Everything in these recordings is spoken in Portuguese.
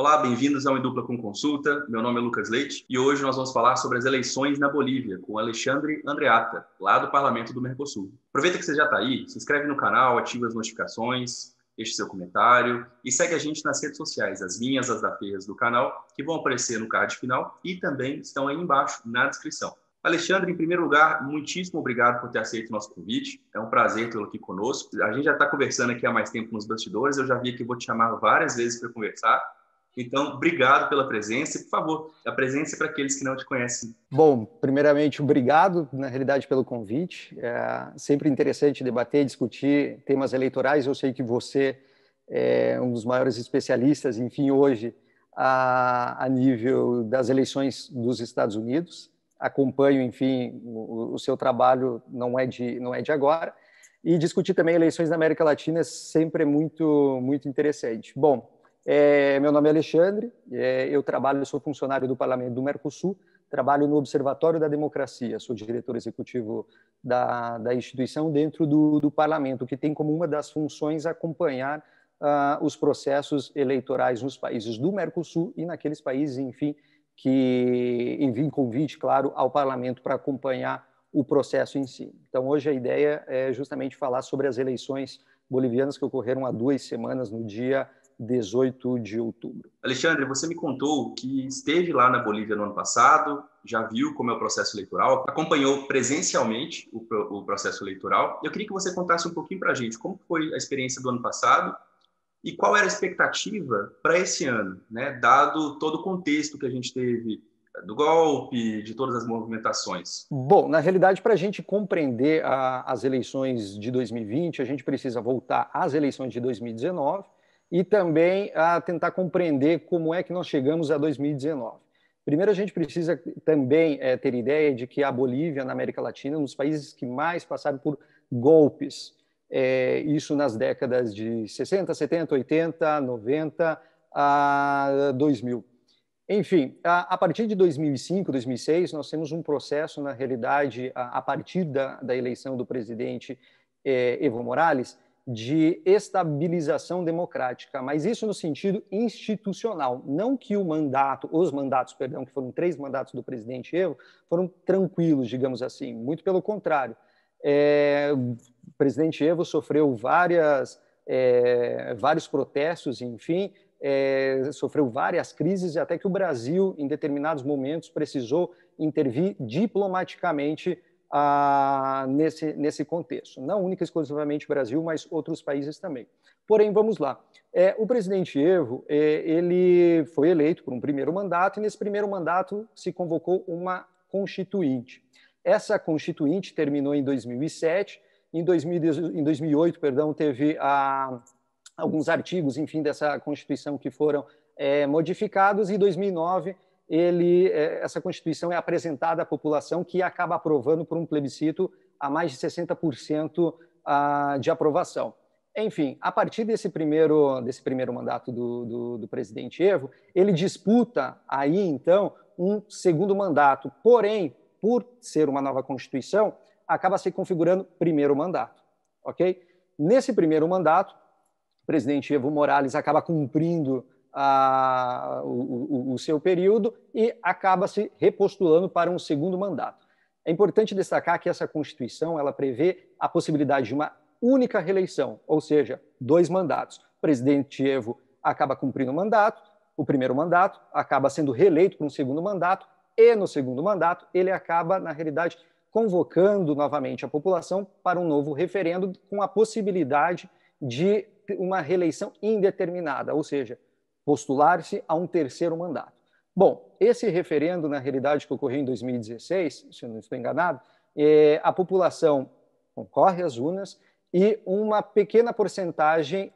Olá, bem-vindos ao Edupla com Consulta. Meu nome é Lucas Leite e hoje nós vamos falar sobre as eleições na Bolívia com Alexandre Andreata, lá do Parlamento do Mercosul. Aproveita que você já está aí, se inscreve no canal, ativa as notificações, deixe seu comentário e segue a gente nas redes sociais, as minhas, as da Ferraz do canal, que vão aparecer no card final e também estão aí embaixo na descrição. Alexandre, em primeiro lugar, muitíssimo obrigado por ter aceito o nosso convite. É um prazer tê-lo aqui conosco. A gente já está conversando aqui há mais tempo nos bastidores. Eu já vi que vou te chamar várias vezes para conversar então, obrigado pela presença e, por favor, a presença é para aqueles que não te conhecem. Bom, primeiramente, obrigado, na realidade, pelo convite. É sempre interessante debater, discutir temas eleitorais. Eu sei que você é um dos maiores especialistas, enfim, hoje, a, a nível das eleições dos Estados Unidos. Acompanho, enfim, o, o seu trabalho não é de, não é de agora. E discutir também eleições na América Latina sempre é sempre muito, muito interessante. Bom, é, meu nome é Alexandre, é, eu trabalho, sou funcionário do Parlamento do Mercosul, trabalho no Observatório da Democracia, sou diretor executivo da, da instituição dentro do, do Parlamento, que tem como uma das funções acompanhar uh, os processos eleitorais nos países do Mercosul e naqueles países, enfim, que enviem convite, claro, ao Parlamento para acompanhar o processo em si. Então, hoje a ideia é justamente falar sobre as eleições bolivianas que ocorreram há duas semanas, no dia 18 de outubro. Alexandre, você me contou que esteve lá na Bolívia no ano passado, já viu como é o processo eleitoral, acompanhou presencialmente o, o processo eleitoral. Eu queria que você contasse um pouquinho para a gente como foi a experiência do ano passado e qual era a expectativa para esse ano, né? dado todo o contexto que a gente teve eh, do golpe, de todas as movimentações? Bom, na realidade, para a gente compreender a, as eleições de 2020, a gente precisa voltar às eleições de 2019 e também a tentar compreender como é que nós chegamos a 2019. Primeiro, a gente precisa também é, ter ideia de que a Bolívia, na América Latina, é um dos países que mais passaram por golpes. É, isso nas décadas de 60, 70, 80, 90 a 2000. Enfim, a, a, partir de 2005, 2006, nós temos um processo, na realidade, a, a partir da, da eleição do presidente eh, Evo Morales, de estabilização democrática, mas isso no sentido institucional, não que o mandato, os mandatos, perdão, que foram três mandatos do presidente Evo, foram tranquilos, digamos assim, muito pelo contrário. É, o presidente Evo sofreu várias, é, vários protestos, enfim, é, sofreu várias crises e até que o Brasil, em determinados momentos, precisou intervir diplomaticamente ah, nesse, nesse contexto. Não única exclusivamente Brasil, mas outros países também. Porém, vamos lá. É, o presidente Evo é, ele foi eleito por um primeiro mandato e nesse primeiro mandato se convocou uma constituinte. Essa constituinte terminou em 2007. Em, em 2008, perdão, teve ah, alguns artigos, enfim, dessa constituição que foram é, modificados. E 2009 ele, é, essa Constituição é apresentada à população, que acaba aprovando por um plebiscito a mais de 60% ah, de aprovação. Enfim, a partir desse primeiro, desse primeiro mandato do, do, do presidente Evo, ele disputa aí, então, um segundo mandato. Porém, por ser uma nova Constituição, acaba se configurando primeiro mandato. ok? Nesse primeiro mandato, o presidente Evo Morales acaba cumprindo a, o, o, o seu período e acaba se repostulando para um segundo mandato. É importante destacar que essa Constituição ela prevê a possibilidade de uma única reeleição, ou seja, dois mandatos. O presidente Evo acaba cumprindo o mandato, o primeiro mandato, acaba sendo reeleito para um segundo mandato, e no segundo mandato ele acaba, na realidade, convocando novamente a população para um novo referendo com a possibilidade de uma reeleição indeterminada, ou seja, postular-se a um terceiro mandato. Bom, esse referendo, na realidade, que ocorreu em 2016, se eu não estou enganado, é, a população concorre às urnas e uma pequena porcentagem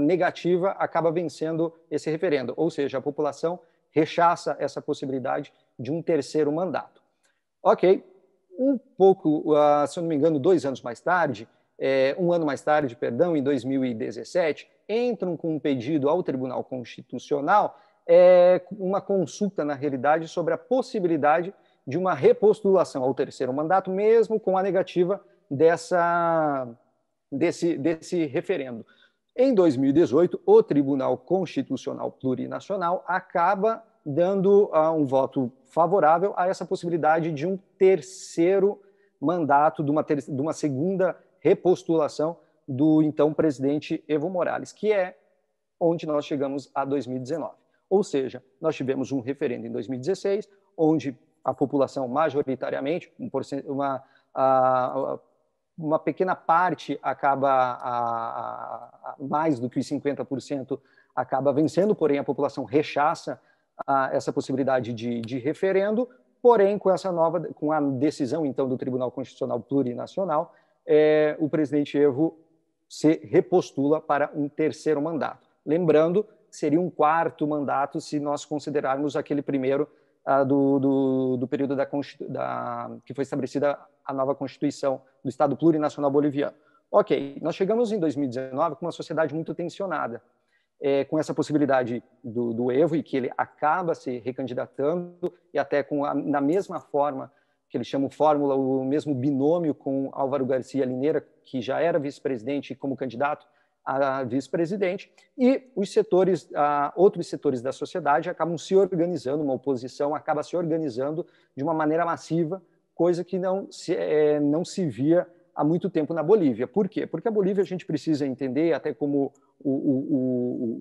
negativa acaba vencendo esse referendo, ou seja, a população rechaça essa possibilidade de um terceiro mandato. Ok, um pouco, ah, se eu não me engano, dois anos mais tarde, é, um ano mais tarde, perdão, em 2017, entram com um pedido ao Tribunal Constitucional, é, uma consulta, na realidade, sobre a possibilidade de uma repostulação ao terceiro mandato, mesmo com a negativa dessa, desse, desse referendo. Em 2018, o Tribunal Constitucional Plurinacional acaba dando uh, um voto favorável a essa possibilidade de um terceiro mandato, de uma, ter de uma segunda repostulação do então presidente Evo Morales, que é onde nós chegamos a 2019. Ou seja, nós tivemos um referendo em 2016, onde a população majoritariamente, uma, uma pequena parte acaba, a, a, mais do que os 50%, acaba vencendo, porém a população rechaça a, essa possibilidade de, de referendo, porém com essa nova, com a decisão então do Tribunal Constitucional Plurinacional, é, o presidente Evo se repostula para um terceiro mandato. Lembrando, seria um quarto mandato se nós considerarmos aquele primeiro uh, do, do, do, período da, da, que foi estabelecida a nova Constituição do Estado Plurinacional Boliviano. Ok, nós chegamos em 2019 com uma sociedade muito tensionada, é, com essa possibilidade do, do Evo e que ele acaba se recandidatando e até com a, na mesma forma que eles chamam fórmula, o mesmo binômio com Álvaro Garcia Lineira, que já era vice-presidente como candidato a vice-presidente, e os setores, outros setores da sociedade acabam se organizando, uma oposição acaba se organizando de uma maneira massiva, coisa que não se, é, não se via há muito tempo na Bolívia. Por quê? Porque a Bolívia a gente precisa entender, até como o, o,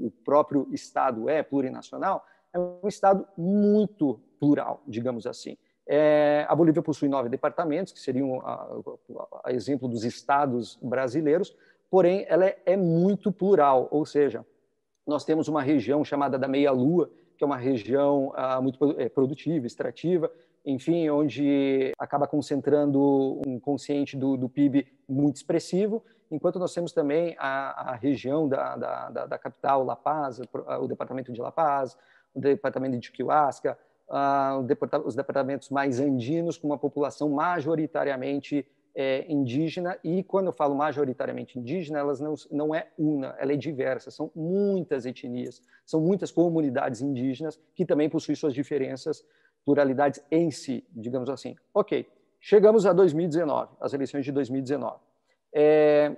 o, o próprio Estado é plurinacional, é um Estado muito plural, digamos assim. É, a Bolívia possui nove departamentos, que seriam a, a, a exemplo dos estados brasileiros, porém ela é, é, muito plural, ou seja, nós temos uma região chamada da Meia Lua, que é uma região ah, muito é, produtiva, extrativa, enfim, onde acaba concentrando um consciente do, do PIB muito expressivo, enquanto nós temos também a, a região da, da, da, da, capital La Paz, o departamento de La Paz, o departamento de Chiquihuasca, os departamentos mais andinos, com uma população majoritariamente é, indígena, e quando eu falo majoritariamente indígena, elas não, não é uma, ela é diversa, são muitas etnias, são muitas comunidades indígenas que também possuem suas diferenças, pluralidades em si, digamos assim. Ok, chegamos a 2019, as eleições de 2019. É,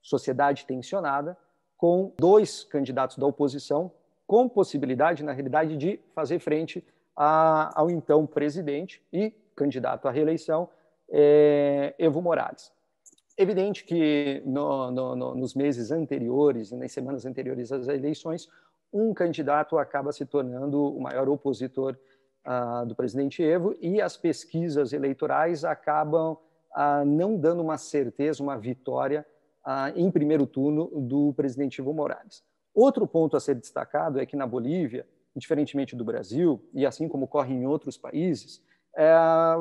sociedade tensionada, com dois candidatos da oposição, com possibilidade, na realidade, de fazer frente a, ao então presidente e candidato à reeleição, é, Evo Morales. Evidente que no, no, no, nos meses anteriores, nas semanas anteriores às eleições, um candidato acaba se tornando o maior opositor ah, do presidente Evo e as pesquisas eleitorais acabam ah, não dando uma certeza, uma vitória ah, em primeiro turno do presidente Evo Morales. Outro ponto a ser destacado é que na Bolívia, diferentemente do Brasil, e assim como ocorre em outros países, é,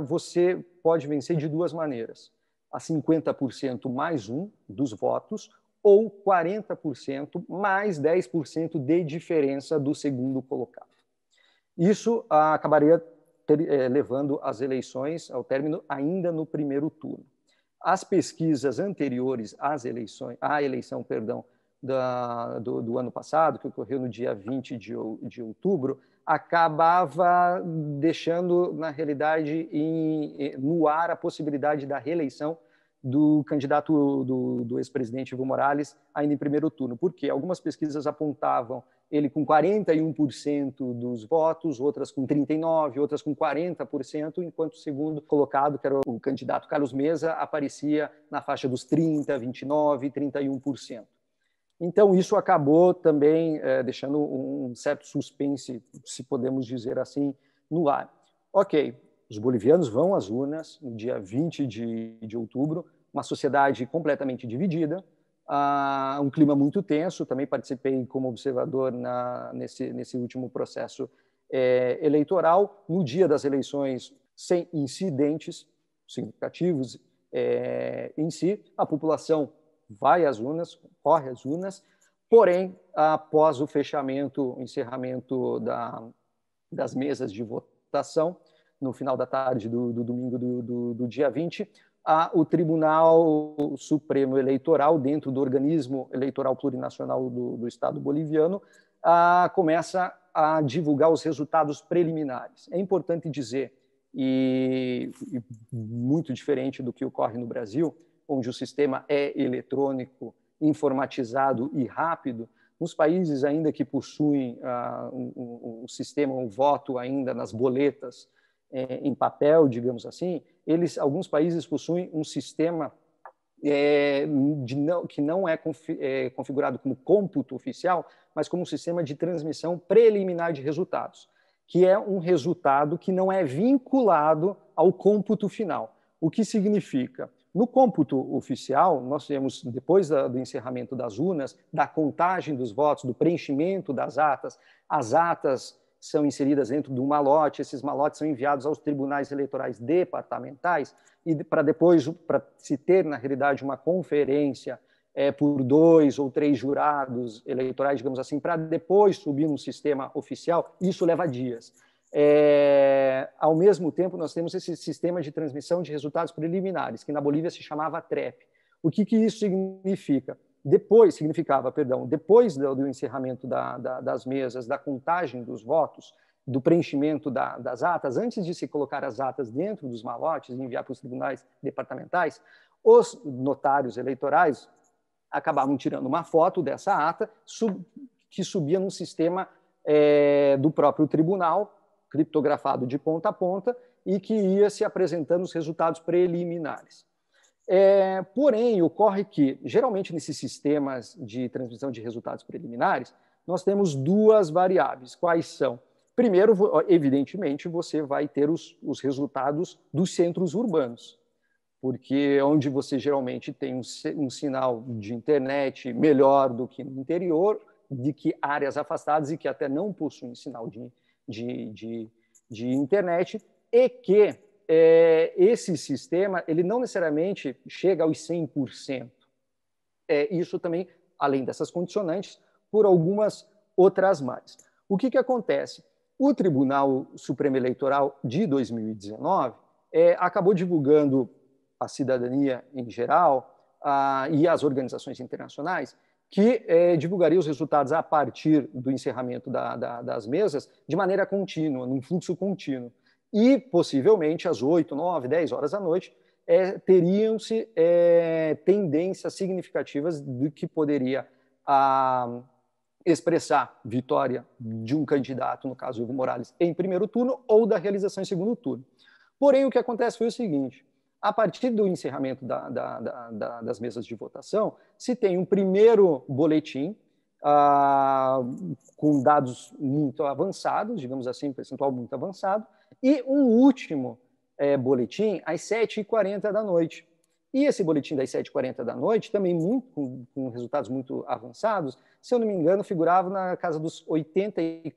você pode vencer de duas maneiras: a 50% mais um dos votos ou 40% mais 10% de diferença do segundo colocado. Isso ah, acabaria ter, eh, levando as eleições ao término ainda no primeiro turno. As pesquisas anteriores às eleições, à eleição, perdão, da, do, do, ano passado, que ocorreu no dia 20 de, de outubro, acabava deixando, na realidade, em, no ar a possibilidade da reeleição do candidato do, do ex-presidente Evo Morales ainda em primeiro turno, porque algumas pesquisas apontavam ele com 41% dos votos, outras com 39%, outras com 40%, enquanto o segundo colocado, que era o candidato Carlos Mesa, aparecia na faixa dos 30%, 29%, 31%. Então, isso acabou também é, deixando um certo suspense, se podemos dizer assim, no ar. Ok, os bolivianos vão às urnas no dia 20 de, de outubro, uma sociedade completamente dividida, uh, um clima muito tenso. Também participei como observador na, nesse, nesse último processo é, eleitoral. No dia das eleições, sem incidentes significativos é, em si, a população vai às urnas, corre às urnas, porém, após o fechamento, o encerramento da, das mesas de votação, no final da tarde do, do domingo do, do, do, dia 20, a, o Tribunal Supremo Eleitoral, dentro do organismo eleitoral plurinacional do, Estado boliviano, a, começa a divulgar os resultados preliminares. É importante dizer, e, e muito diferente do que ocorre no Brasil, onde o sistema é eletrônico, informatizado e rápido, nos países ainda que possuem o ah, um, um, sistema, um voto ainda nas boletas é, em papel, digamos assim, eles, alguns países possuem um sistema é, não, que não é, confi, é, configurado como cômputo oficial, mas como um sistema de transmissão preliminar de resultados, que é um resultado que não é vinculado ao cômputo final. O que significa? No cômputo oficial, nós temos, depois do encerramento das urnas, da contagem dos votos, do preenchimento das atas, as atas são inseridas dentro de um malote, esses malotes são enviados aos tribunais eleitorais departamentais, e para depois, para se ter, na realidade, uma conferência é, por dois ou três jurados eleitorais, digamos assim, para depois subir no sistema oficial, isso leva dias. É, ao mesmo tempo, nós temos esse sistema de transmissão de resultados preliminares, que na Bolívia se chamava TREP. O que, que isso significa? Depois, significava, perdão, depois do, do encerramento da, da, das mesas, da contagem dos votos, do preenchimento da, das atas, antes de se colocar as atas dentro dos malotes e enviar para os tribunais departamentais, os notários eleitorais acabavam tirando uma foto dessa ata sub, que subia num sistema é, do próprio tribunal criptografado de ponta a ponta e que ia se apresentando os resultados preliminares. É, porém, ocorre que, geralmente, nesses sistemas de transmissão de resultados preliminares, nós temos duas variáveis. Quais são? Primeiro, evidentemente, você vai ter os, os resultados dos centros urbanos, porque é onde você geralmente tem um, um sinal de internet melhor do que no interior, de que áreas afastadas e que até não possuem sinal de internet de, de, de internet e que é, esse sistema ele não necessariamente chega aos 100%. É, isso também, além dessas condicionantes, por algumas outras mais. O que, que acontece? O Tribunal Supremo Eleitoral de 2019 é, acabou divulgando a cidadania em geral a, e as organizações internacionais que é, divulgaria os resultados a partir do encerramento da, da, das mesas de maneira contínua, num fluxo contínuo. E, possivelmente, às 8, 9, 10 horas da noite, é, teriam-se é, tendências significativas do que poderia a, expressar vitória de um candidato, no caso Hugo Morales, em primeiro turno ou da realização em segundo turno. Porém, o que acontece foi o seguinte: a partir do encerramento da, da, da, das mesas de votação, se tem um primeiro boletim ah, com dados muito avançados, digamos assim, percentual muito avançado, e um último é, boletim às 7h40 da noite. E esse boletim das 7h40 da noite, também muito, com, com, resultados muito avançados, se eu não me engano, figurava na casa dos 84%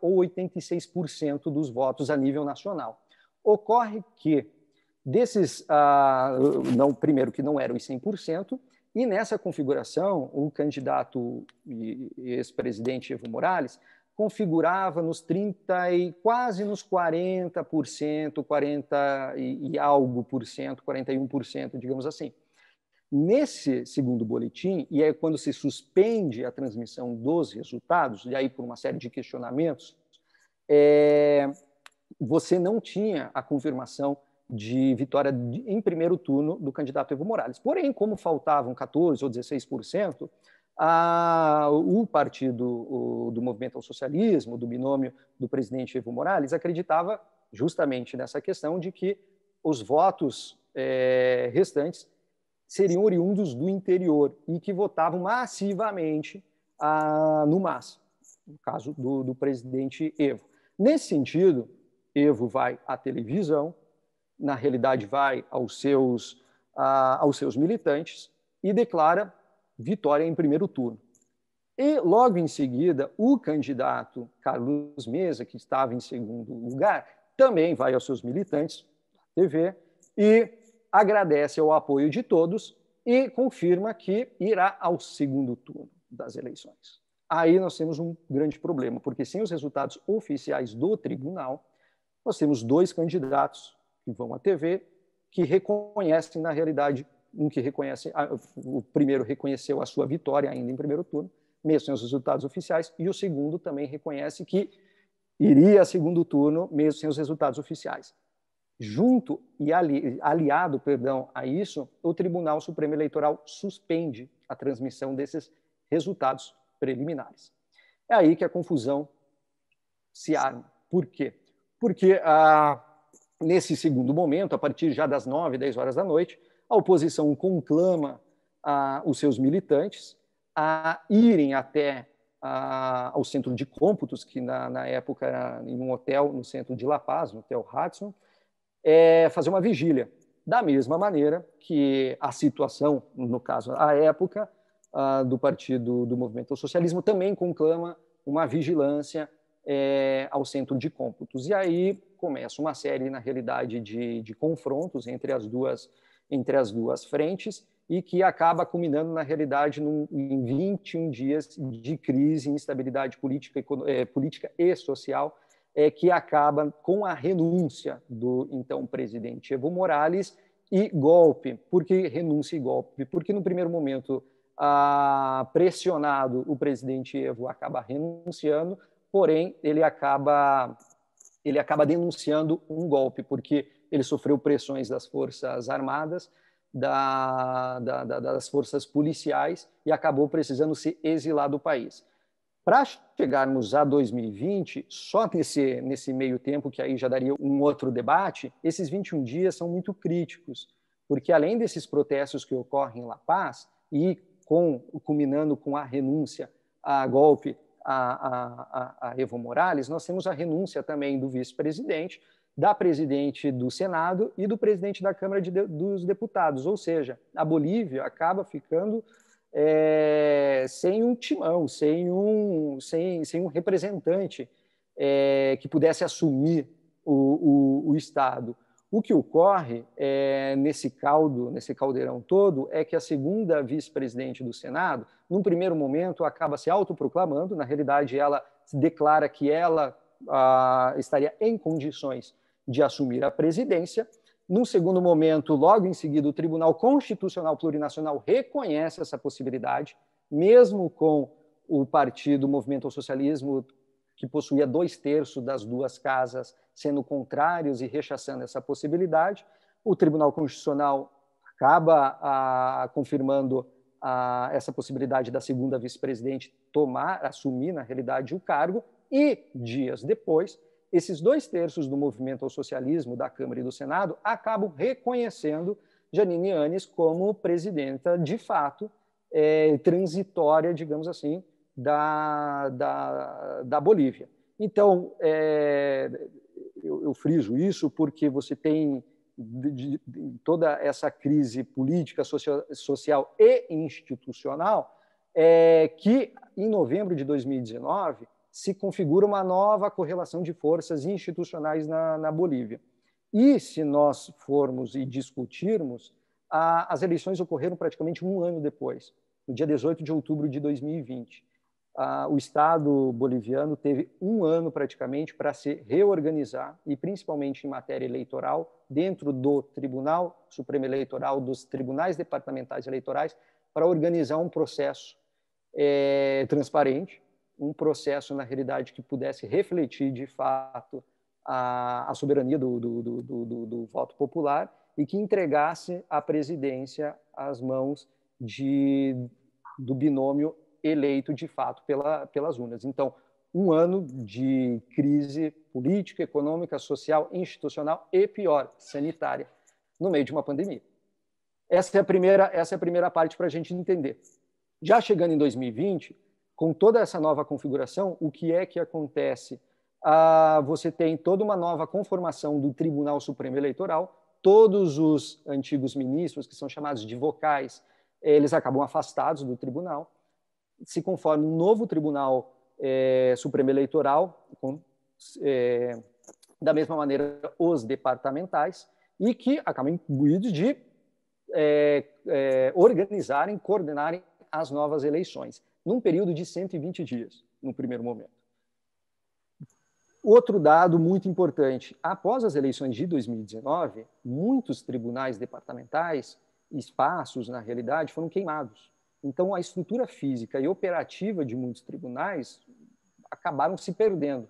ou 86% dos votos a nível nacional. Ocorre que Desses, ah, não, primeiro que não eram os 100%, e nessa configuração, o candidato e ex-presidente Evo Morales configurava nos 30 e quase nos 40%, 40 e, e algo por cento, 41%, digamos assim. Nesse segundo boletim, e é quando se suspende a transmissão dos resultados, e aí por uma série de questionamentos, é, você não tinha a confirmação de vitória em primeiro turno do candidato Evo Morales. Porém, como faltavam 14% ou 16%, a, o partido o, do movimento ao socialismo, do binômio do presidente Evo Morales, acreditava justamente nessa questão de que os votos é, restantes seriam oriundos do interior e que votavam massivamente a, no MAS, no caso do, do presidente Evo. Nesse sentido, Evo vai à televisão, na realidade vai aos seus, a, aos seus militantes, e declara vitória em primeiro turno. E logo em seguida, o candidato Carlos Mesa, que estava em segundo lugar, também vai aos seus militantes, TV, e agradece ao apoio de todos e confirma que irá ao segundo turno das eleições. Aí nós temos um grande problema, porque sem os resultados oficiais do tribunal, nós temos dois candidatos que vão à TV, que reconhecem, na realidade, um que reconhece, o primeiro reconheceu a sua vitória ainda em primeiro turno, mesmo sem os resultados oficiais, e o segundo também reconhece que iria a segundo turno, mesmo sem os resultados oficiais. Junto e ali, aliado, perdão, a isso, o Tribunal Supremo Eleitoral suspende a transmissão desses resultados preliminares. É aí que a confusão se arma. Por quê? Porque a ah, Nesse segundo momento, a partir já das 9, 10 horas da noite, a oposição conclama ah, os seus militantes a irem até ah, ao centro de cômputos, que na, na, época era em um hotel no centro de La Paz, no Hotel Hudson, é, fazer uma vigília. Da mesma maneira que a situação, no caso, a época ah, do Partido do Movimento ao Socialismo, também conclama uma vigilância é, ao centro de cômputos. E aí começa uma série, na realidade, de, de confrontos entre as duas entre as duas frentes e que acaba culminando, na realidade, num, em 21 dias de crise, instabilidade política, é, política e social, é, que acaba com a renúncia do então presidente Evo Morales e golpe. Por que renúncia e golpe? Porque, no primeiro momento, a pressionado, o presidente Evo acaba renunciando, porém, ele acaba ele acaba denunciando um golpe, porque ele sofreu pressões das Forças Armadas, da, da, da, das forças policiais e acabou precisando se exilar do país. Para chegarmos a 2020, só nesse, nesse meio tempo, que aí já daria um outro debate, esses 21 dias são muito críticos, porque além desses protestos que ocorrem em La Paz e com, culminando com a renúncia a golpe a, a, a Evo Morales, nós temos a renúncia também do vice-presidente, da presidente do Senado e do presidente da Câmara de, dos Deputados. Ou seja, a Bolívia acaba ficando é, sem um timão, sem um, sem, sem um representante é, que pudesse assumir o, o, o Estado. O que ocorre é, nesse caldo, nesse caldeirão todo, é que a segunda vice-presidente do Senado, num primeiro momento, acaba se autoproclamando, na realidade, ela declara que ela ah, estaria em condições de assumir a presidência. Num segundo momento, logo em seguida, o Tribunal Constitucional Plurinacional reconhece essa possibilidade, mesmo com o partido Movimento ao Socialismo que possuía dois terços das duas casas sendo contrários e rechaçando essa possibilidade. O Tribunal Constitucional acaba ah, confirmando ah, essa possibilidade da segunda vice-presidente tomar, assumir, na realidade, o cargo, e dias depois, esses dois terços do movimento ao socialismo da Câmara e do Senado acabam reconhecendo Janine Anes como presidenta de fato é, transitória, digamos assim, da, da, da Bolívia. Então, é, eu, eu, friso isso porque você tem de, de, toda essa crise política, social, social e institucional é, que, em novembro de 2019, se configura uma nova correlação de forças institucionais na, na Bolívia. E se nós formos e discutirmos, a, as eleições ocorreram praticamente um ano depois, no dia 18 de outubro de 2020 ah, o Estado boliviano teve um ano praticamente para se reorganizar, e principalmente em matéria eleitoral, dentro do Tribunal Supremo Eleitoral, dos tribunais departamentais eleitorais, para organizar um processo é, transparente, um processo, na realidade, que pudesse refletir de fato a, a soberania do, do, do, do voto popular e que entregasse a presidência às mãos de, do binômio eleito de fato pela, pelas urnas. Então, um ano de crise política, econômica, social, institucional e pior, sanitária, no meio de uma pandemia. Essa é a primeira, essa é a primeira parte para a gente entender. Já chegando em 2020, com toda essa nova configuração, o que é que acontece? Ah, você tem toda uma nova conformação do Tribunal Supremo Eleitoral, todos os antigos ministros, que são chamados de vocais, eh, eles acabam afastados do tribunal se conforme um novo Tribunal é, eh, Supremo Eleitoral, com, é, da mesma maneira os departamentais, e que acabam imbuídos de é, é, organizarem, coordenarem as novas eleições, num período de 120 dias, no primeiro momento. Outro dado muito importante: após as eleições de 2019, muitos tribunais departamentais, espaços, na realidade, foram queimados. Então, a estrutura física e operativa de muitos tribunais acabaram se perdendo.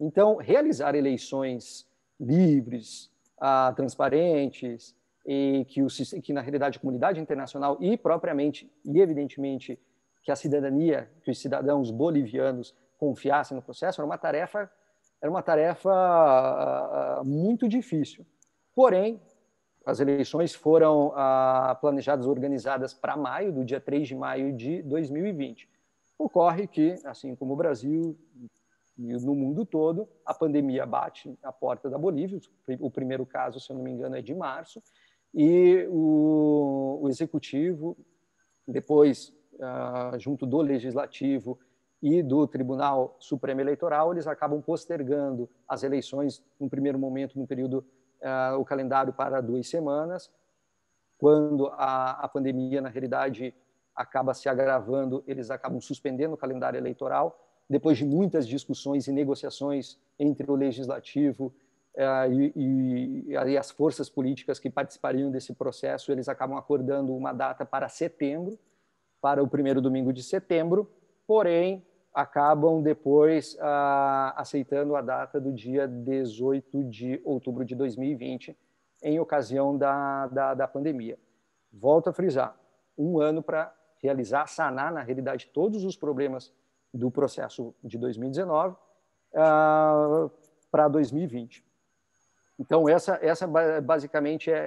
Então, realizar eleições livres, ah, transparentes, e que, o, que, na realidade, a comunidade internacional e, propriamente, e evidentemente, que a cidadania, que os cidadãos bolivianos confiassem no processo, era uma tarefa, era uma tarefa ah, ah, ah muito difícil. Porém, as eleições foram ah, planejadas, organizadas para maio, do dia 3 de maio de 2020. Ocorre que, assim como o Brasil e no mundo todo, a pandemia bate a porta da Bolívia. O primeiro caso, se eu não me engano, é de março. E o, o executivo, depois, ah, junto do legislativo, e do Tribunal Supremo Eleitoral, eles acabam postergando as eleições, no primeiro momento, no período uh, o calendário para duas semanas. Quando a, a pandemia, na realidade, acaba se agravando, eles acabam suspendendo o calendário eleitoral. Depois de muitas discussões e negociações entre o legislativo uh, e, e, e, as forças políticas que participariam desse processo, eles acabam acordando uma data para setembro, para o primeiro domingo de setembro. Porém, acabam depois ah, aceitando a data do dia 18 de outubro de 2020, em ocasião da, da, da pandemia. Volto a frisar, um ano para realizar, sanar, na realidade, todos os problemas do processo de 2019 ah, para 2020. Então, essa, essa basicamente é,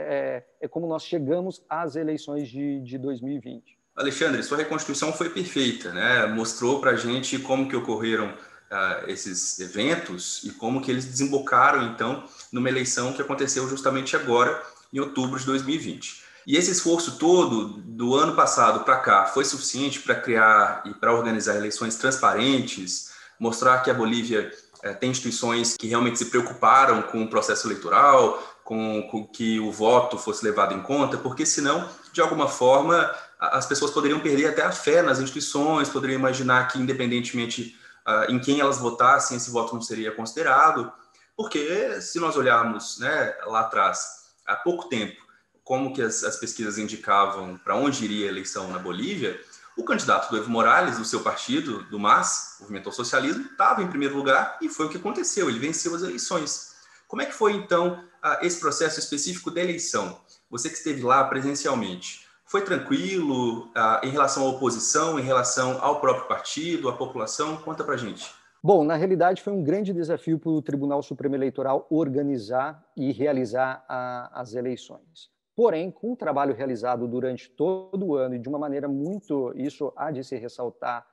é, é, como nós chegamos às eleições de, de 2020. Alexandre, sua reconstituição foi perfeita, né? Mostrou para a gente como que ocorreram ah, esses eventos e como que eles desembocaram então numa eleição que aconteceu justamente agora em outubro de 2020. E esse esforço todo do ano passado para cá foi suficiente para criar e para organizar eleições transparentes, mostrar que a Bolívia eh, tem instituições que realmente se preocuparam com o processo eleitoral, com, com que o voto fosse levado em conta, porque senão, de alguma forma, as pessoas poderiam perder até a fé nas instituições, poderiam imaginar que, independentemente uh, em quem elas votassem, esse voto não seria considerado, porque se nós olharmos né, lá atrás, há pouco tempo, como que as, as pesquisas indicavam para onde iria a eleição na Bolívia, o candidato do Evo Morales, do seu partido, do MAS, Movimento ao Socialismo, estava em primeiro lugar e foi o que aconteceu, ele venceu as eleições. Como é que foi, então, ah, esse processo específico da eleição? Você que esteve lá presencialmente, foi tranquilo ah, em relação à oposição, em relação ao próprio partido, à população? Conta para gente. Bom, na realidade foi um grande desafio para o Tribunal Supremo Eleitoral organizar e realizar a, as eleições. Porém, com o trabalho realizado durante todo o ano e de uma maneira muito, isso há de se ressaltar,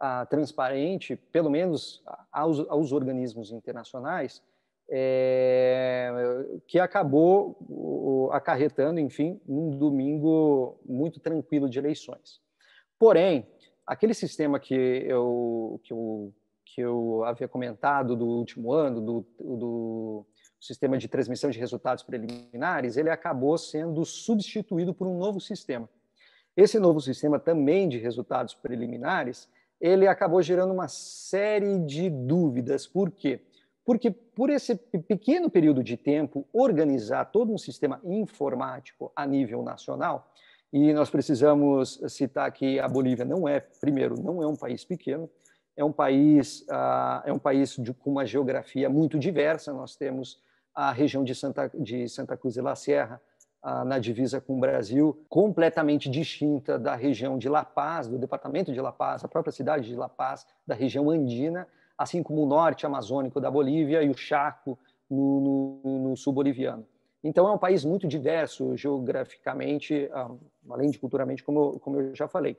ah, transparente, pelo menos aos, aos organismos internacionais, é, que acabou acarretando, enfim, um domingo muito tranquilo de eleições. Porém, aquele sistema que eu, que eu, que eu havia comentado do último ano, do, do sistema de transmissão de resultados preliminares, ele acabou sendo substituído por um novo sistema. Esse novo sistema também de resultados preliminares, ele acabou gerando uma série de dúvidas. Por quê? Porque porque por esse pequeno período de tempo organizar todo um sistema informático a nível nacional, e nós precisamos citar que a Bolívia não é, primeiro, não é um país pequeno, é um país uh, é um país de, com uma geografia muito diversa. Nós temos a região de Santa de Santa Cruz e la Sierra uh, ah, na divisa com o Brasil, completamente distinta da região de La Paz, do departamento de La Paz, a própria cidade de La Paz, da região andina assim como o norte amazônico da Bolívia e o Chaco no, no, no sul boliviano. Então, é um país muito diverso geograficamente, ah, além de culturalmente, como, como eu já falei.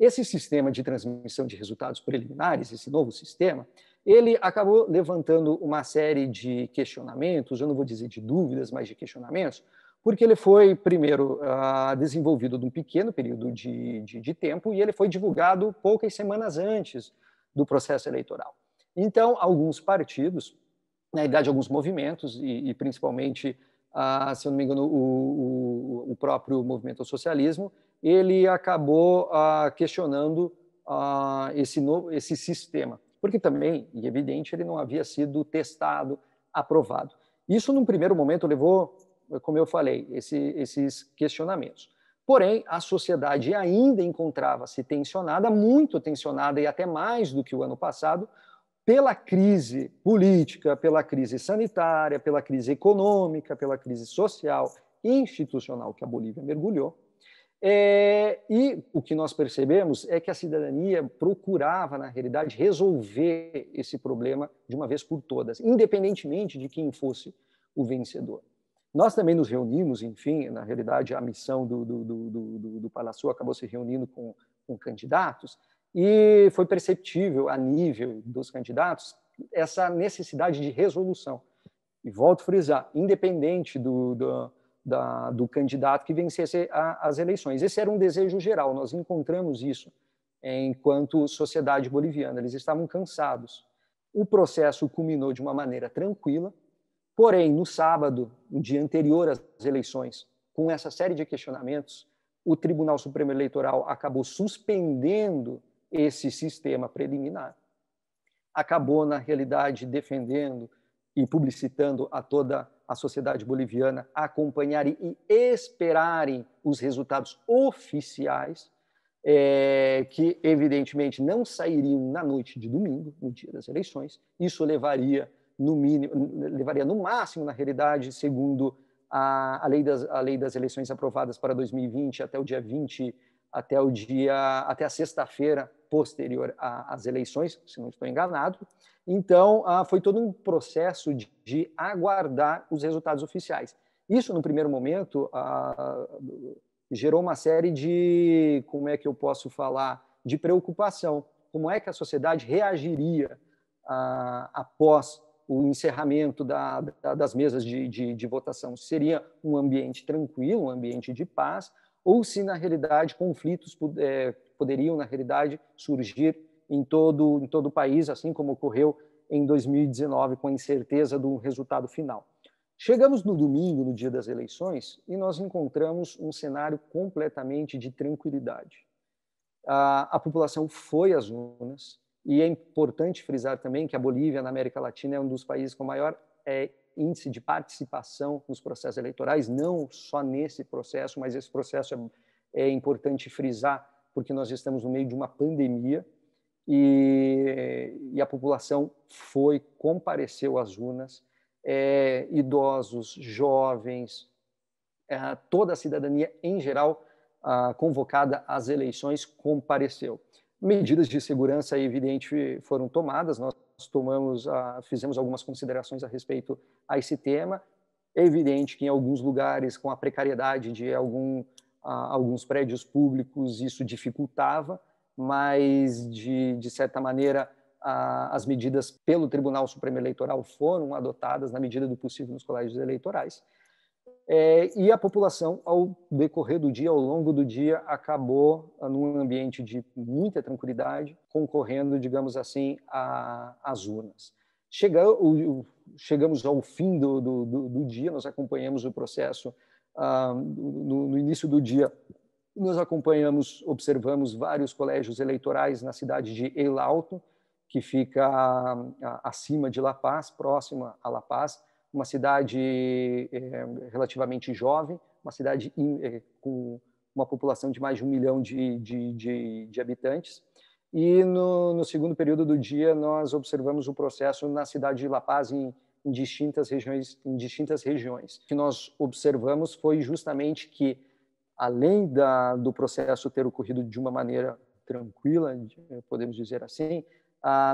Esse sistema de transmissão de resultados preliminares, esse novo sistema, ele acabou levantando uma série de questionamentos, eu não vou dizer de dúvidas, mas de questionamentos, porque ele foi, primeiro, ah, desenvolvido num pequeno período de, de, de tempo e ele foi divulgado poucas semanas antes do processo eleitoral. Então, alguns partidos, na verdade, alguns movimentos, e, e principalmente, ah, se eu não me engano, o, o, o, próprio movimento ao socialismo, ele acabou ah, questionando ah, esse, novo, esse sistema, porque também, e evidente, ele não havia sido testado, aprovado. Isso, num primeiro momento, levou, como eu falei, esse, esses questionamentos. Porém, a sociedade ainda encontrava-se tensionada, muito tensionada e até mais do que o ano passado, pela crise política, pela crise sanitária, pela crise econômica, pela crise social e institucional que a Bolívia mergulhou. É, e o que nós percebemos é que a cidadania procurava, na realidade, resolver esse problema de uma vez por todas, independentemente de quem fosse o vencedor. Nós também nos reunimos, enfim, na realidade, a missão do, do, do, do, do Palácio acabou se reunindo com, com candidatos, e foi perceptível, a nível dos candidatos, essa necessidade de resolução. E volto a frisar, independente do, do, da, do candidato que vencesse a, as eleições. Esse era um desejo geral, nós encontramos isso enquanto sociedade boliviana. Eles estavam cansados. O processo culminou de uma maneira tranquila, porém, no sábado, no dia anterior às eleições, com essa série de questionamentos, o Tribunal Supremo Eleitoral acabou suspendendo esse sistema preliminar. Acabou, na realidade, defendendo e publicitando a toda a sociedade boliviana a acompanharem e esperarem os resultados oficiais, é, que evidentemente não sairiam na noite de domingo, no dia das eleições. Isso levaria no mínimo, levaria no máximo, na realidade, segundo a, a, lei, das, a lei das eleições aprovadas para 2020 até o dia 20, até o dia, até a sexta-feira posterior às eleições, se não estou enganado. Então, ah, foi todo um processo de, aguardar os resultados oficiais. Isso, no primeiro momento, ah, gerou uma série de, como é que eu posso falar, de preocupação. Como é que a sociedade reagiria ah, após o encerramento das mesas de votação? Seria um ambiente tranquilo, um ambiente de paz, ou se na realidade conflitos é, poderiam na realidade surgir em todo em todo o país, assim como ocorreu em 2019 com a incerteza do resultado final. Chegamos no domingo, no dia das eleições, e nós encontramos um cenário completamente de tranquilidade. A, a população foi às urnas, e é importante frisar também que a Bolívia, na América Latina, é um dos países com maior é, índice de participação nos processos eleitorais, não só nesse processo, mas esse processo é, é importante frisar, porque nós estamos no meio de uma pandemia e, e a população foi, compareceu às urnas, é, idosos, jovens, é, toda a cidadania em geral convocada às eleições compareceu. Medidas de segurança, é evidente, foram tomadas, nós tomamos, a, fizemos algumas considerações a respeito a esse tema. É evidente que em alguns lugares, com a precariedade de algum, a, alguns prédios públicos, isso dificultava, mas de, de certa maneira a, as medidas pelo Tribunal Supremo Eleitoral foram adotadas na medida do possível nos colégios eleitorais. É, e a população, ao decorrer do dia, ao longo do dia, acabou ah, num ambiente de muita tranquilidade, concorrendo, digamos assim, às urnas. Chega, o, chegamos ao fim do, do, do, dia, nós acompanhamos o processo ah, no, no início do dia. Nós acompanhamos, observamos vários colégios eleitorais na cidade de El Alto, que fica ah, acima de La Paz, próxima a La Paz, uma cidade é, relativamente jovem, uma cidade in, é, eh, com uma população de mais de um milhão de, de, de, de habitantes. E no, no, segundo período do dia, nós observamos o processo na cidade de La Paz, em, em, distintas regiões. Em distintas regiões. O que nós observamos foi justamente que, além da, do processo ter ocorrido de uma maneira tranquila, eh, podemos dizer assim,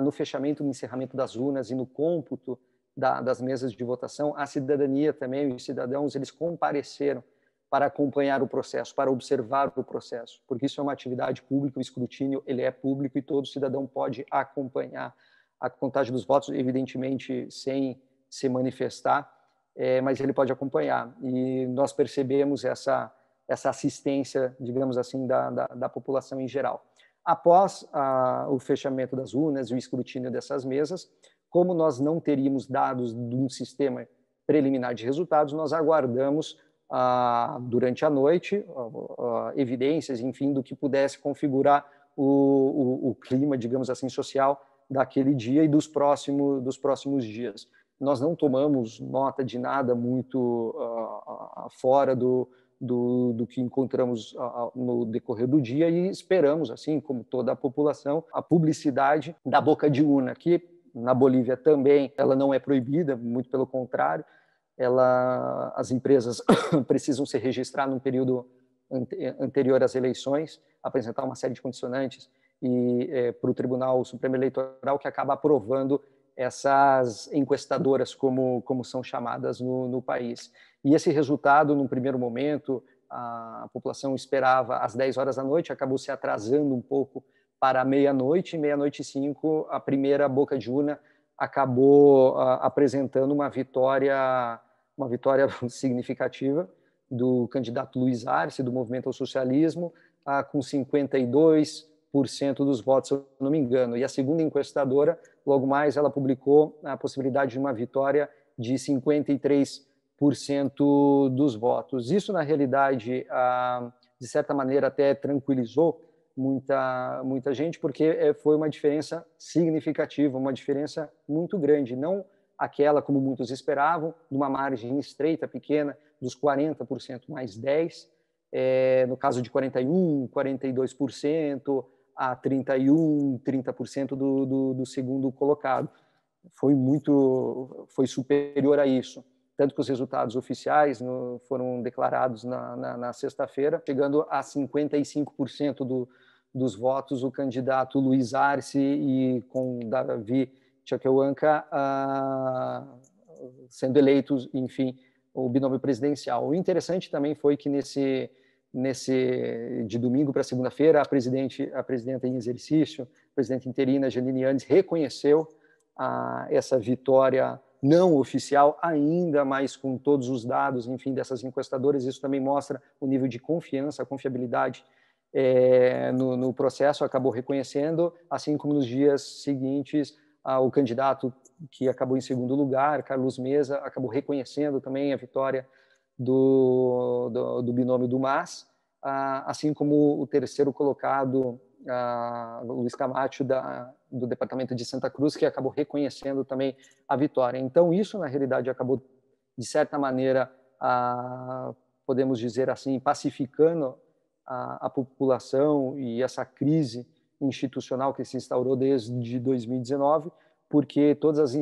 no fechamento, no encerramento das urnas e no cômputo da, das mesas de votação, a cidadania também, os cidadãos, eles compareceram para acompanhar o processo, para observar o processo, porque isso é uma atividade pública, o escrutínio ele é público e todo cidadão pode acompanhar a contagem dos votos, evidentemente sem se manifestar, é, mas ele pode acompanhar. E nós percebemos essa, essa assistência, digamos assim, da, da, da população em geral. Após a, ah, o fechamento das urnas e o escrutínio dessas mesas, como nós não teríamos dados de um sistema preliminar de resultados, nós aguardamos ah, durante a noite ah, ah, evidências, enfim, do que pudesse configurar o, o, o, clima, digamos assim, social daquele dia e dos, próximo, dos próximos dias. Nós não tomamos nota de nada muito ah, ah, fora do, do, do, que encontramos ah, no decorrer do dia e esperamos, assim como toda a população, a publicidade da boca de urna, que na Bolívia também, ela não é proibida, muito pelo contrário, ela, as empresas precisam se registrar num período anterior às eleições, apresentar uma série de condicionantes e é, para o Tribunal Supremo Eleitoral que acaba aprovando essas enquestadoras, como, como são chamadas no, no país. E esse resultado, num primeiro momento, a população esperava às 10 horas da noite, acabou se atrasando um pouco para meia-noite, meia-noite e cinco, a primeira Boca de Urna acabou uh, apresentando uma vitória, uma vitória significativa do candidato Luiz Arce, do Movimento ao Socialismo, uh, com 52% dos votos, se eu não me engano. E a segunda encuestadora logo mais, ela publicou a possibilidade de uma vitória de 53% dos votos. Isso, na realidade, uh, de certa maneira, até tranquilizou muita, muita gente, porque eh, foi uma diferença significativa, uma diferença muito grande. Não aquela, como muitos esperavam, de uma margem estreita, pequena, dos 40% mais 10%, é, eh, no caso de 41%, 42%, a 31%, 30% do, do, do segundo colocado. Foi muito, foi superior a isso tanto que os resultados oficiais no, foram declarados na, na, na sexta-feira, chegando a 55% do, dos votos o candidato Luiz Arce e com Davi Tchakweanka uh, ah, sendo eleitos, enfim, o binômio presidencial. O interessante também foi que nesse nesse de domingo para segunda-feira a presidente a presidenta em exercício, a presidenta interina Janine Yannis, reconheceu a, ah, essa vitória não oficial ainda, mais com todos os dados, enfim, dessas encuestadoras isso também mostra o nível de confiança, a confiabilidade é, eh, no, no, processo acabou reconhecendo, assim como nos dias seguintes ah, o candidato que acabou em segundo lugar, Carlos Mesa, acabou reconhecendo também a vitória do, do, do binômio do MAS, ah, assim como o terceiro colocado, ah, Luiz Camacho, da, do departamento de Santa Cruz, que acabou reconhecendo também a vitória. Então, isso, na realidade, acabou, de certa maneira, podemos dizer assim, pacificando a, a população e essa crise institucional que se instaurou desde 2019, porque todos as,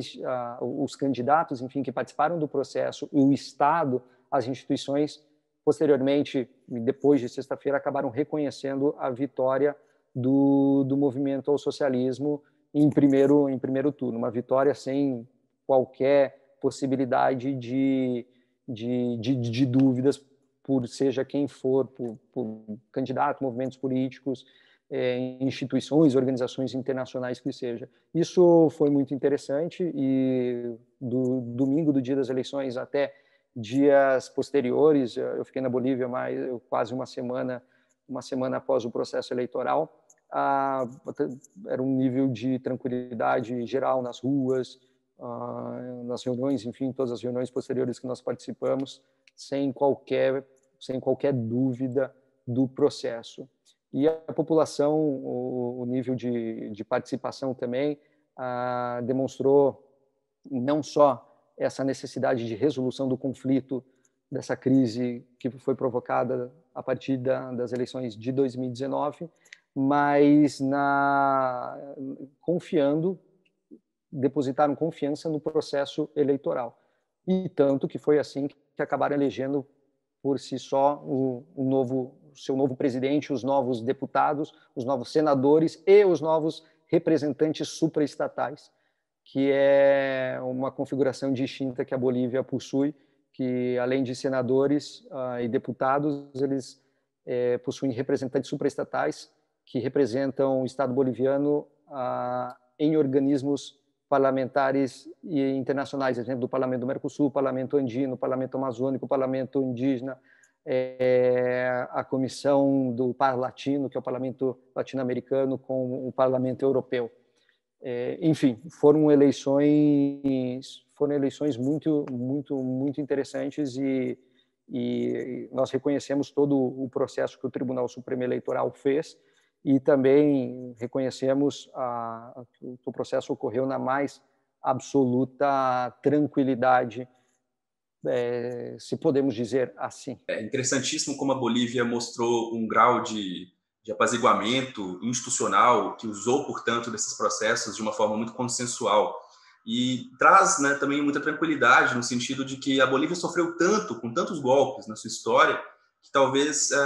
os candidatos, enfim, que participaram do processo, o Estado, as instituições, posteriormente, depois de sexta-feira, acabaram reconhecendo a vitória do, do movimento ao socialismo em primeiro, em primeiro turno, uma vitória sem qualquer possibilidade de, de, de, de dúvidas por seja quem for, por, por candidato, movimentos políticos, é, instituições, organizações internacionais que seja. Isso foi muito interessante e do domingo do dia das eleições até dias posteriores, eu fiquei na Bolívia mais quase uma semana, uma semana após o processo eleitoral. Ah, era um nível de tranquilidade geral nas ruas, ah, nas reuniões, enfim, todas as reuniões posteriores que nós participamos, sem qualquer, sem qualquer dúvida do processo. E a população, o, o nível de, de, participação também, ah, demonstrou não só essa necessidade de resolução do conflito, dessa crise que foi provocada a partir da, das eleições de 2019, mas na, confiando depositaram confiança no processo eleitoral. E tanto que foi assim que acabaram elegendo por si só o, o novo seu novo presidente, os novos deputados, os novos senadores e os novos representantes supraestatais, que é uma configuração distinta que a Bolívia possui, que além de senadores ah, e deputados, eles é, possuem representantes supraestatais que representam o Estado boliviano ah, em organismos parlamentares e internacionais, exemplo do Parlamento do Mercosul, Parlamento Andino, Parlamento Amazônico, Parlamento Indígena, é, a comissão do Par Latino, que é o Parlamento Latino-Americano, com o Parlamento Europeu. É, enfim, foram eleições, foram eleições muito, muito, muito interessantes e, e nós reconhecemos todo o processo que o Tribunal Supremo Eleitoral fez e também reconhecemos a, que o processo ocorreu na mais absoluta tranquilidade, é, se podemos dizer assim. É interessantíssimo como a Bolívia mostrou um grau de, de apaziguamento institucional que usou, portanto, desses processos de uma forma muito consensual e traz né, também muita tranquilidade no sentido de que a Bolívia sofreu tanto, com tantos golpes na sua história, que talvez uh,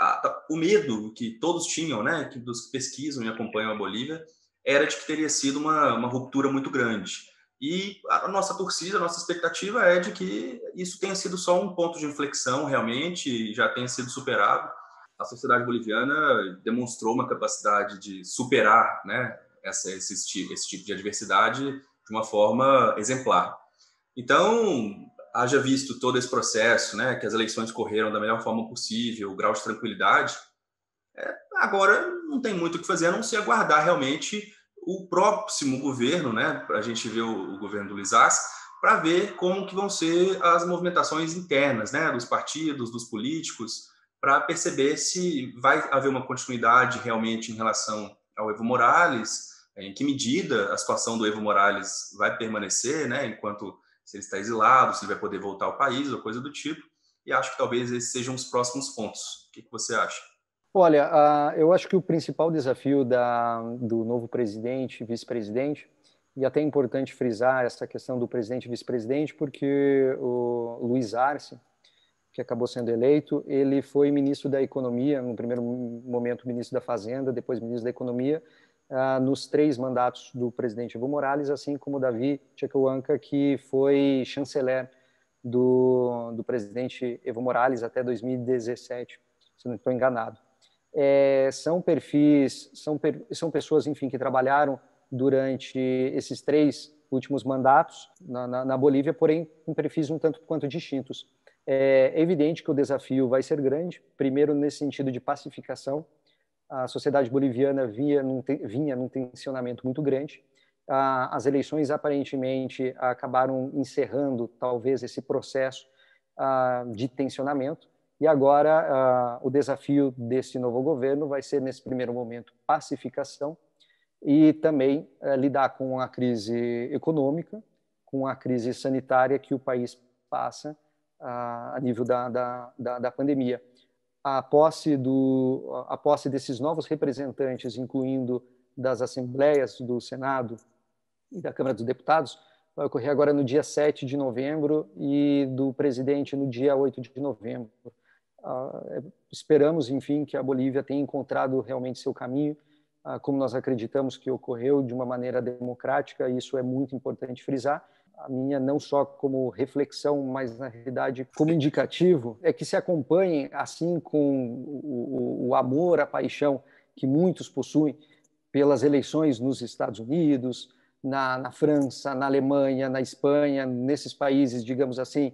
a, o medo que todos tinham, né, que dos que pesquisam e acompanham a Bolívia, era de que teria sido uma, uma ruptura muito grande. E a nossa torcida, a nossa expectativa é de que isso tenha sido só um ponto de inflexão realmente, já tenha sido superado. A sociedade boliviana demonstrou uma capacidade de superar né, essa, esse, esse tipo de adversidade de uma forma exemplar. Então, haja visto todo esse processo, né, que as eleições correram da melhor forma possível, o grau de tranquilidade, é, agora não tem muito o que fazer a não ser aguardar realmente o próximo governo, né, para a gente ver o, o, governo do Lizás, para ver como que vão ser as movimentações internas, né, dos partidos, dos políticos, para perceber se vai haver uma continuidade realmente em relação ao Evo Morales, em que medida a situação do Evo Morales vai permanecer, né, enquanto se ele está exilado, se ele vai poder voltar ao país ou coisa do tipo. E acho que talvez esses sejam os próximos pontos. O que, que você acha? Olha, uh, eu acho que o principal desafio da, do novo presidente, vice-presidente, e até é importante frisar essa questão do presidente e vice-presidente, porque o Luiz Arce, que acabou sendo eleito, ele foi ministro da Economia, no primeiro momento ministro da Fazenda, depois ministro da Economia, uh, nos três mandatos do presidente Evo Morales, assim como Davi Tchekwanka, que foi chanceler do, do presidente Evo Morales até 2017, se não estou enganado. É, são perfis, são, são pessoas, enfim, que trabalharam durante esses três últimos mandatos na, na, na Bolívia, porém com perfis um tanto quanto distintos. É evidente que o desafio vai ser grande, primeiro nesse sentido de pacificação a sociedade boliviana via num, vinha num tensionamento muito grande. As eleições aparentemente acabaram encerrando talvez esse processo de tensionamento. E agora o desafio desse novo governo vai ser, nesse primeiro momento, pacificação e também é, lidar com a crise econômica, com a crise sanitária que o país passa a nível da, da, da pandemia a posse, do, a posse desses novos representantes, incluindo das assembleias do Senado e da Câmara dos Deputados, vai ocorrer agora no dia 7 de novembro e do presidente no dia 8 de novembro. Uh, esperamos, enfim, que a Bolívia tenha encontrado realmente seu caminho, uh, como nós acreditamos que ocorreu de uma maneira democrática, e isso é muito importante frisar a minha não só como reflexão, mas na realidade como indicativo, é que se acompanhem, assim com o, o amor, a paixão que muitos possuem pelas eleições nos Estados Unidos, na, na, França, na Alemanha, na Espanha, nesses países, digamos assim,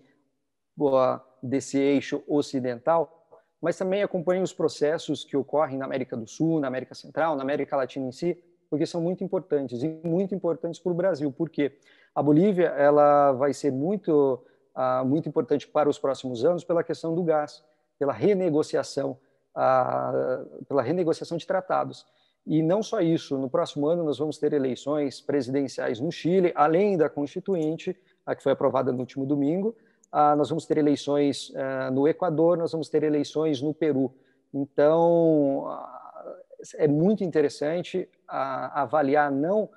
desse eixo ocidental, mas também acompanhem os processos que ocorrem na América do Sul, na América Central, na América Latina em si, porque são muito importantes e muito importantes para o Brasil. Por quê? A Bolívia ela vai ser muito, uh, muito importante para os próximos anos pela questão do gás, pela renegociação, uh, pela renegociação de tratados. E não só isso, no próximo ano nós vamos ter eleições presidenciais no Chile, além da constituinte, a que foi aprovada no último domingo, uh, nós vamos ter eleições eh, no Equador, nós vamos ter eleições no Peru. Então, é muito interessante avaliar não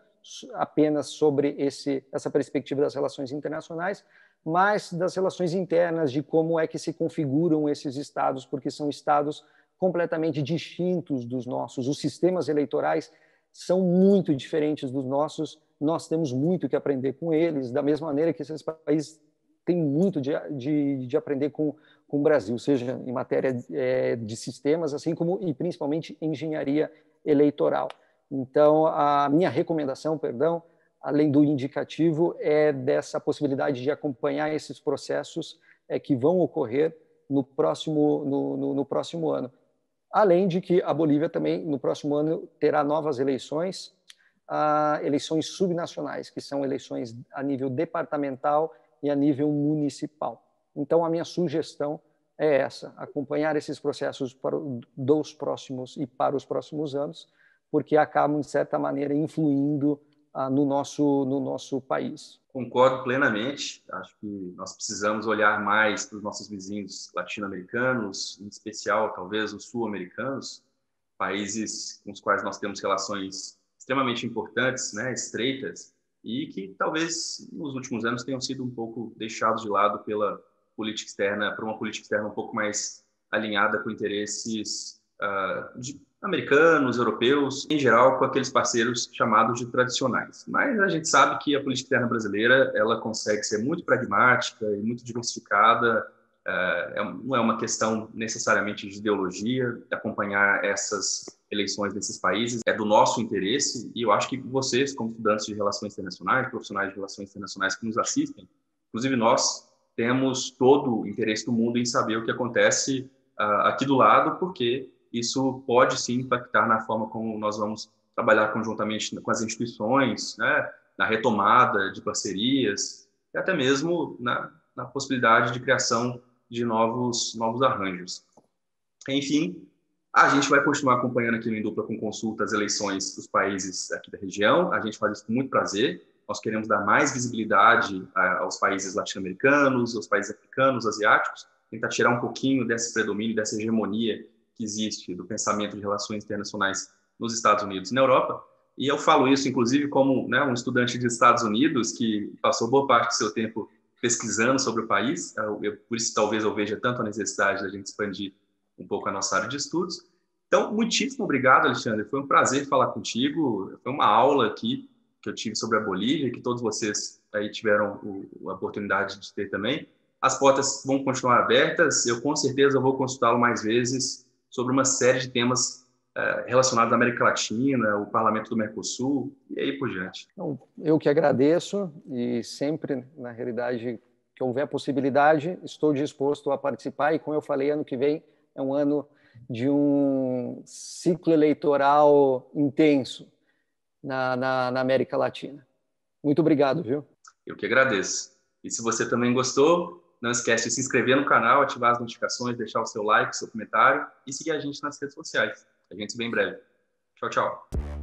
apenas sobre esse, essa perspectiva das relações internacionais, mas das relações internas, de como é que se configuram esses estados, porque são estados completamente distintos dos nossos. Os sistemas eleitorais são muito diferentes dos nossos, nós temos muito que aprender com eles, da mesma maneira que esses países têm muito de, de, de aprender com, com o Brasil, seja em matéria é, de sistemas, assim como e principalmente engenharia eleitoral. Então, a minha recomendação, perdão, além do indicativo, é dessa possibilidade de acompanhar esses processos é, que vão ocorrer no próximo, no, no, no próximo ano. Além de que a Bolívia também, no próximo ano, terá novas eleições, eleições subnacionais, que são eleições a nível departamental e a nível municipal. Então, a minha sugestão é essa: acompanhar esses processos para, dos próximos e para os próximos anos, porque acabam, de certa maneira, influindo ah, no, nosso, no nosso país. Concordo plenamente. Acho que nós precisamos olhar mais para os nossos vizinhos latino-americanos, em especial, talvez, os sul-americanos, países com os quais nós temos relações extremamente importantes, né, estreitas, e que talvez nos últimos anos tenham sido um pouco deixados de lado pela política externa, para uma política externa um pouco mais alinhada com interesses uh, de americanos, europeus, em geral com aqueles parceiros chamados de tradicionais. Mas a gente sabe que a política externa brasileira ela consegue ser muito pragmática e muito diversificada. É, é não é uma questão necessariamente de ideologia acompanhar essas eleições desses países é do nosso interesse e eu acho que vocês, como estudantes de relações internacionais, profissionais de relações internacionais que nos assistem, inclusive nós temos todo o interesse do mundo em saber o que acontece uh, aqui do lado, porque isso pode sim impactar na forma como nós vamos trabalhar conjuntamente com as instituições, né, na retomada de parcerias e até mesmo na, na possibilidade de criação de novos, novos arranjos. Enfim, a gente vai continuar acompanhando aqui no Indupla com consultas, eleições dos países aqui da região. A gente faz isso com muito prazer. Nós queremos dar mais visibilidade aos países latino-americanos, aos países africanos, asiáticos, tentar tirar um pouquinho desse predomínio, dessa hegemonia que existe do pensamento de relações internacionais nos Estados Unidos e na Europa. E eu falo isso, inclusive, como né, um estudante dos Estados Unidos que passou boa parte do seu tempo pesquisando sobre o país. Eu, por isso, talvez eu veja tanto a necessidade da gente expandir um pouco a nossa área de estudos. Então, muitíssimo obrigado, Alexandre. Foi um prazer falar contigo. Foi uma aula aqui que eu tive sobre a Bolívia, que todos vocês aí tiveram o, a oportunidade de ter também. As portas vão continuar abertas. Eu com certeza vou consultá-lo mais vezes sobre uma série de temas eh, relacionados à América Latina, o Parlamento do Mercosul e aí por diante. Então, eu que agradeço e sempre, na realidade, que houver possibilidade, estou disposto a participar e, como eu falei, ano que vem é um ano de um ciclo eleitoral intenso na, na, na América Latina. Muito obrigado, viu? Eu que agradeço. E se você também gostou, não esquece de se inscrever no canal, ativar as notificações, deixar o seu like, seu comentário e seguir a gente nas redes sociais. A gente se vê em breve. Tchau, tchau.